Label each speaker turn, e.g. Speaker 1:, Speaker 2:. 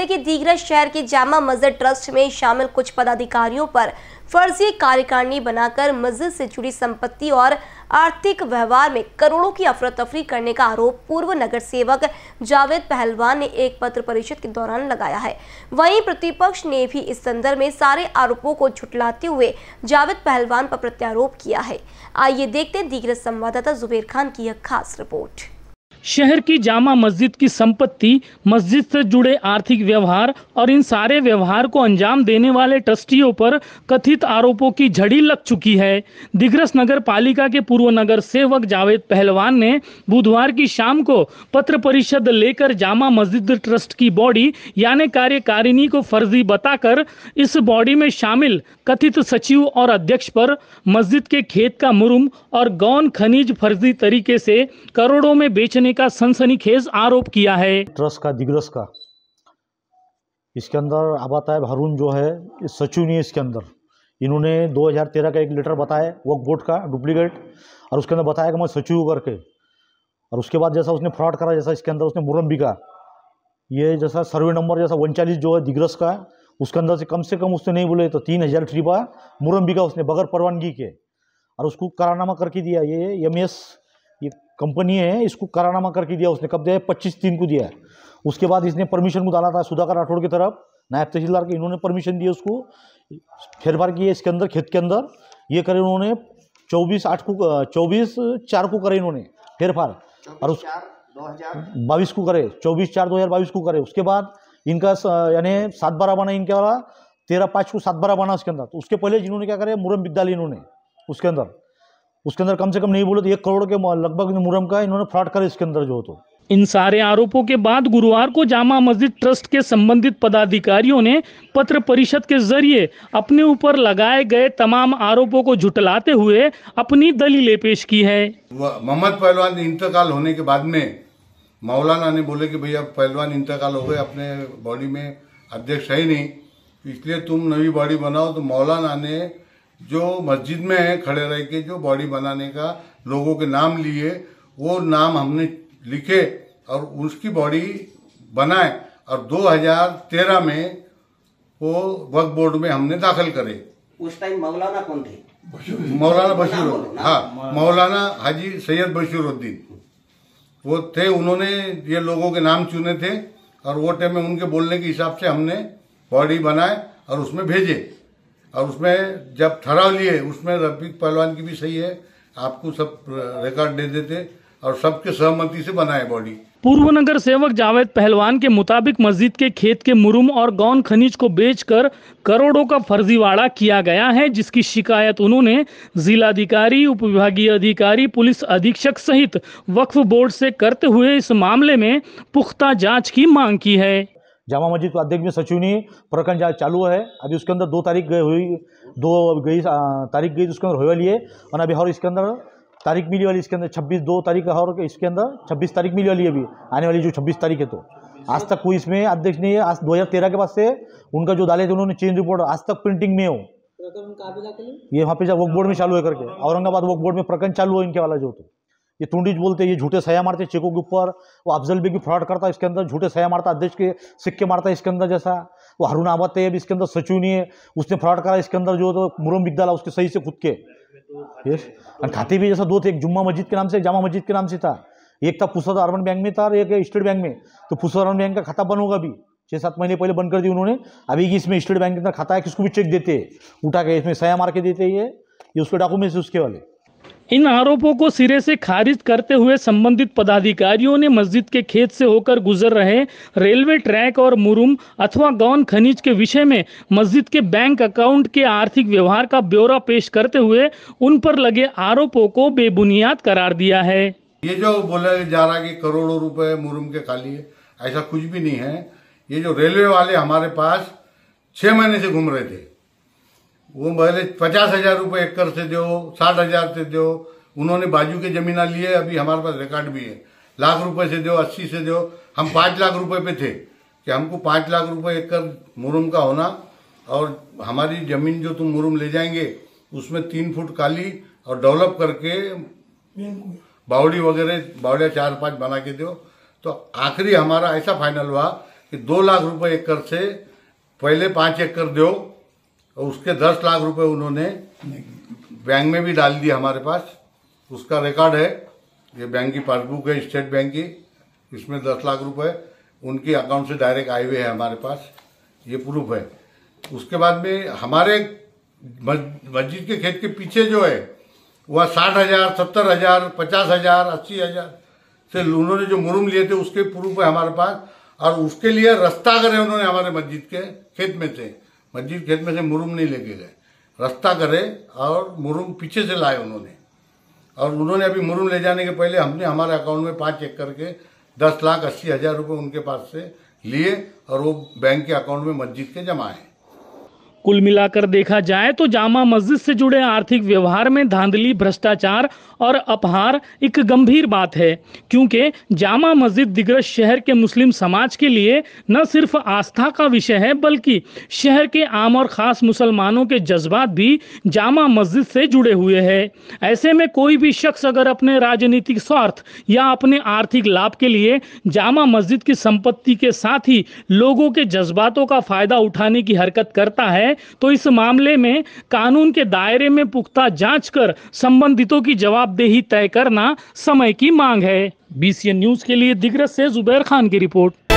Speaker 1: जिले के दीगरा शहर के जामा मस्जिद ट्रस्ट में शामिल कुछ पदाधिकारियों पर फर्जी कार्यकारिणी बनाकर मस्जिद से जुड़ी संपत्ति और आर्थिक व्यवहार में करोड़ों की अफरा तफरी करने का आरोप पूर्व नगर सेवक जावेद पहलवान ने एक पत्र परिषद के दौरान लगाया है वहीं प्रतिपक्ष ने भी इस संदर्भ में सारे आरोपों को छुटलाते हुए जावेद पहलवान पर प्रत्यारोप किया है आइए देखते हैं दीगर संवाददाता जुबेर खान की यह खास रिपोर्ट
Speaker 2: शहर की जामा मस्जिद की संपत्ति मस्जिद से जुड़े आर्थिक व्यवहार और इन सारे व्यवहार को अंजाम देने वाले ट्रस्टियों पर कथित आरोपों की झड़ी लग चुकी है दिग्रस नगर पालिका के पूर्व नगर सेवक जावेद पहलवान ने बुधवार की शाम को पत्र परिषद लेकर जामा मस्जिद ट्रस्ट की बॉडी यानी कार्यकारिणी को फर्जी बताकर इस बॉडी में शामिल कथित सचिव और अध्यक्ष पर मस्जिद के खेत का मुरुम और गौन खनिज फर्जी तरीके से करोड़ों में बेचने करने का सनसनीखेज आरोप किया है ट्रस्ट का दिग्रस का
Speaker 1: इसके अंदर अब आता है भारून जो है सचिव नहीं है इसके अंदर इन्होंने 2013 का एक लेटर बताया वर्क बोर्ड का डुप्लीकेट और उसके अंदर बताया कि मैं सचिव करके और उसके बाद जैसा उसने फ्रॉड करा जैसा इसके अंदर उसने मुरम बिका ये जैसा सर्वे नंबर जैसा उनचालीस जो है दिग्रस का उसके अंदर से कम से कम उसने नहीं बोले तो तीन हज़ार ट्रिपा मुरम बिका उसने बगैर परवानगी के और उसको करारनामा करके दिया ये एम एस कंपनी है इसको करानामा करके दिया उसने कब दिया है पच्चीस तीन को दिया है उसके बाद इसने परमिशन को डाला था सुधाकर राठौड़ की तरफ नायब तहसीलदार के इन्होंने परमिशन दिया उसको फेरफार किए इसके अंदर खेत के अंदर ये करे उन्होंने चौबीस आठ को चौबीस चार को करे इन्होंने फेरफार और उस बाईस को करे चौबीस चार दो हज़ार बाईस को करे उसके बाद इनका यानी सात बारह बना इनके वाला तेरह पाँच को सात बारह बना उसके अंदर तो उसके पहले जिन्होंने क्या करे मुरम बिद्दाली इन्होंने उसके अंदर उसके अंदर कम से कम नहीं बोले तो एक करोड़ के लगभग मुरम का इन्होंने फ्रॉड करा इसके अंदर
Speaker 2: जो तो इन सारे आरोपों के बाद गुरुवार को जामा मस्जिद ट्रस्ट के संबंधित पदाधिकारियों ने पत्र परिषद के जरिए अपने ऊपर लगाए गए तमाम आरोपों को झुटलाते हुए अपनी दलीलें पेश
Speaker 3: की है मोहम्मद पहलवान इंतकाल होने के बाद में मौलाना ने बोले कि भैया पहलवान इंतकाल हो गए अपने बॉडी में अध्यक्ष है नहीं इसलिए तुम नवी बॉडी बनाओ तो मौलाना ने जो मस्जिद में है खड़े रह के जो बॉडी बनाने का लोगों के नाम लिए वो नाम हमने लिखे और उसकी बॉडी बनाए और 2013 में वो वक्त बोर्ड में हमने दाखिल करे
Speaker 2: उस टाइम मौलाना कौन थे
Speaker 3: मौलाना बशीर हाँ मौलाना हाजी सैयद बशीरुद्दीन वो थे उन्होंने ये लोगों के नाम चुने थे और वो टाइम में उनके बोलने के हिसाब से हमने बॉडी बनाए और उसमें भेजे और उसमें जब ठहराव लिए उसमें रफीक पहलवान की भी सही है आपको सब रिकॉर्ड दे देते और सबके सहमति से बनाए बॉडी
Speaker 2: पूर्व नगर सेवक जावेद पहलवान के मुताबिक मस्जिद के खेत के मुरुम और गौन खनिज को बेचकर करोड़ों का फर्जीवाड़ा किया गया है जिसकी शिकायत उन्होंने जिलाधिकारी उप विभागीय अधिकारी पुलिस अधीक्षक सहित वक्फ बोर्ड से करते हुए इस मामले में पुख्ता जांच की मांग की है जामा मस्जिद अध्यक्ष में सचिव ने
Speaker 1: प्रकरण जहाँ चालू है अभी उसके अंदर दो तारीख गई हुई दो गई तारीख गई उसके अंदर होने वाली है और अभी और इसके अंदर तारीख मिली वाली इसके अंदर छब्बीस दो तारीख और इसके अंदर छब्बीस तारीख मिली वाली अभी आने वाली जो छब्बीस तारीख है तो आज तक कोई इसमें अध्यक्ष नहीं है आज तेरह के बाद से उनका जो डाले थे उन्होंने चेंज रिपोर्ट आज तक प्रिंटिंग में हो तो ये वहाँ पे वर्क बोर्ड में चालू है करके औरंगाबाद वर्क बोर्ड में प्रकरण चालू है इनके वाला जो तो ये तुंडीज बोलते हैं ये झूठे सया मारते चेकों के ऊपर वो अफजल बेग भी फ्रॉड करता है इसके अंदर झूठे सया मारता अध्यक्ष के सिक्के मारता है इसके अंदर जैसा वो हरुण आबद है इसके अंदर सचूनी है उसने फ्रॉड करा इसके अंदर जो तो मुरम बिगदाला उसके सही से खुद के यस और खाते भी जैसा दो थे एक जुम्मा मस्जिद के नाम से जामा मस्जिद के नाम से था एक था पुसद अर्बन बैंक में था और एक स्टेट बैंक में तो पुसद अर्बन बैंक का खाता बंद होगा अभी छः सात महीने पहले बंद कर दी उन्होंने अभी कि इसमें स्टेट बैंक के अंदर खाता है किसको भी चेक देते हैं उठा के इसमें सया मार के देते ये ये उसके डॉक्यूमेंट्स उसके वाले
Speaker 2: इन आरोपों को सिरे से खारिज करते हुए संबंधित पदाधिकारियों ने मस्जिद के खेत से होकर गुजर रहे रेलवे ट्रैक और मुरुम अथवा गौन खनिज के विषय में मस्जिद के बैंक अकाउंट के आर्थिक व्यवहार का ब्यौरा पेश करते हुए उन पर लगे आरोपों को बेबुनियाद करार दिया है
Speaker 3: ये जो बोला जा रहा है कि करोड़ों रूपए मुरुम के खाली है ऐसा कुछ भी नहीं है ये जो रेलवे वाले हमारे पास छह महीने से घूम रहे थे वो पहले पचास हजार रुपये एकड़ से दो साठ हजार से दो उन्होंने बाजू के जमीना लिए अभी हमारे पास रिकॉर्ड भी है लाख रुपए से दो अस्सी से दो हम पाँच लाख रुपए पे थे कि हमको पाँच लाख रुपए एकड़ मुरुम का होना और हमारी जमीन जो तुम मुरुम ले जाएंगे उसमें तीन फुट काली और डेवलप करके बावड़ी वगैरह बावड़िया चार पाँच बना के दो तो आखिरी हमारा ऐसा फाइनल हुआ कि दो लाख रुपए एकड़ से पहले पाँच एकड़ दो और उसके दस लाख रुपए उन्होंने बैंक में भी डाल दिया हमारे पास उसका रिकॉर्ड है ये बैंक की पासबुक है स्टेट बैंक की इसमें दस लाख रुपए उनके अकाउंट से डायरेक्ट आए हुए है हमारे पास ये प्रूफ है उसके बाद में हमारे मस्जिद के खेत के पीछे जो है वह साठ हजार सत्तर हजार पचास हजार अस्सी हजार से उन्होंने जो मुरुम लिए थे उसके प्रूफ है हमारे पास और उसके लिए रास्ता करे उन्होंने हमारे मस्जिद के खेत में से मस्जिद खेत में से मुरुम नहीं लेके गए रास्ता करे और मुरुम पीछे से लाए उन्होंने और उन्होंने अभी मुरुम ले जाने के पहले हमने हमारे अकाउंट में पाँच चेक करके दस लाख अस्सी हज़ार रुपये उनके पास से लिए और वो बैंक के अकाउंट में मस्जिद के जमा है
Speaker 2: कुल मिलाकर देखा जाए तो जामा मस्जिद से जुड़े आर्थिक व्यवहार में धांधली भ्रष्टाचार और अपहार एक गंभीर बात है क्योंकि जामा मस्जिद दिग्रज शहर के मुस्लिम समाज के लिए न सिर्फ आस्था का विषय है बल्कि शहर के आम और ख़ास मुसलमानों के जज्बात भी जामा मस्जिद से जुड़े हुए हैं ऐसे में कोई भी शख्स अगर अपने राजनीतिक स्वार्थ या अपने आर्थिक लाभ के लिए जामा मस्जिद की संपत्ति के साथ ही लोगों के जज्बातों का फ़ायदा उठाने की हरकत करता है है तो इस मामले में कानून के दायरे में पुख्ता जांच कर संबंधितों की जवाबदेही तय करना समय की मांग है बीसीएन न्यूज के लिए दिग्रज से जुबैर खान की रिपोर्ट